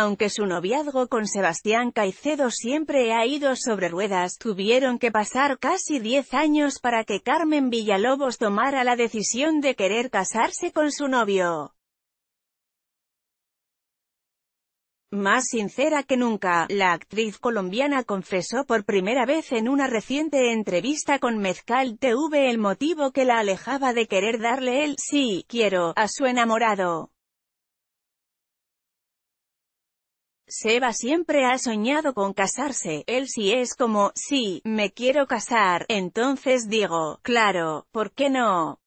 Aunque su noviazgo con Sebastián Caicedo siempre ha ido sobre ruedas, tuvieron que pasar casi 10 años para que Carmen Villalobos tomara la decisión de querer casarse con su novio. Más sincera que nunca, la actriz colombiana confesó por primera vez en una reciente entrevista con Mezcal TV el motivo que la alejaba de querer darle el «sí, quiero» a su enamorado. Seba siempre ha soñado con casarse, él sí es como, sí, me quiero casar, entonces digo, claro, ¿por qué no?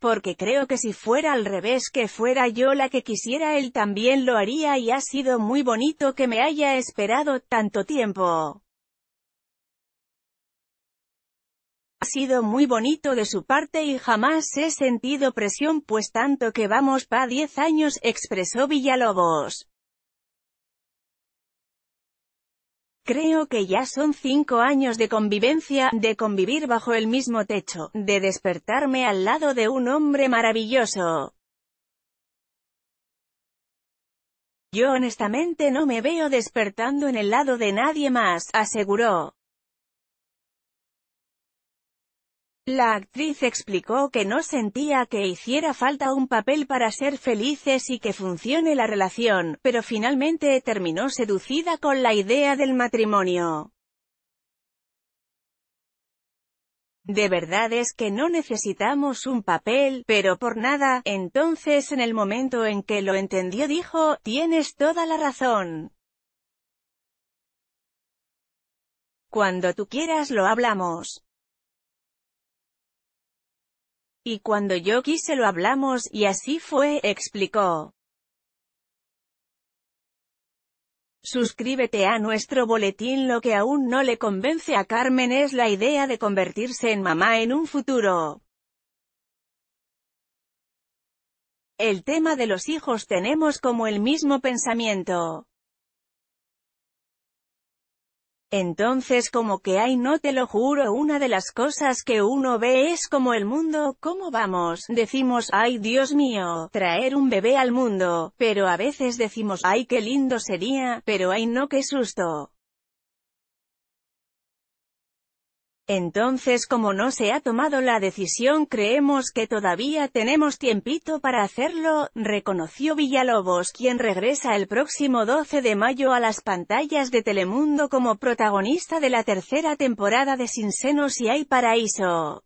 Porque creo que si fuera al revés que fuera yo la que quisiera él también lo haría y ha sido muy bonito que me haya esperado tanto tiempo. Ha sido muy bonito de su parte y jamás he sentido presión pues tanto que vamos pa 10 años, expresó Villalobos. Creo que ya son cinco años de convivencia, de convivir bajo el mismo techo, de despertarme al lado de un hombre maravilloso. Yo honestamente no me veo despertando en el lado de nadie más, aseguró. La actriz explicó que no sentía que hiciera falta un papel para ser felices y que funcione la relación, pero finalmente terminó seducida con la idea del matrimonio. De verdad es que no necesitamos un papel, pero por nada, entonces en el momento en que lo entendió dijo, tienes toda la razón. Cuando tú quieras lo hablamos. Y cuando yo quise lo hablamos y así fue, explicó. Suscríbete a nuestro boletín Lo que aún no le convence a Carmen es la idea de convertirse en mamá en un futuro. El tema de los hijos tenemos como el mismo pensamiento. Entonces como que hay no te lo juro una de las cosas que uno ve es como el mundo, ¿cómo vamos? Decimos, ay Dios mío, traer un bebé al mundo, pero a veces decimos, ay qué lindo sería, pero ay no qué susto. Entonces como no se ha tomado la decisión creemos que todavía tenemos tiempito para hacerlo, reconoció Villalobos quien regresa el próximo 12 de mayo a las pantallas de Telemundo como protagonista de la tercera temporada de Sin Senos y Hay Paraíso.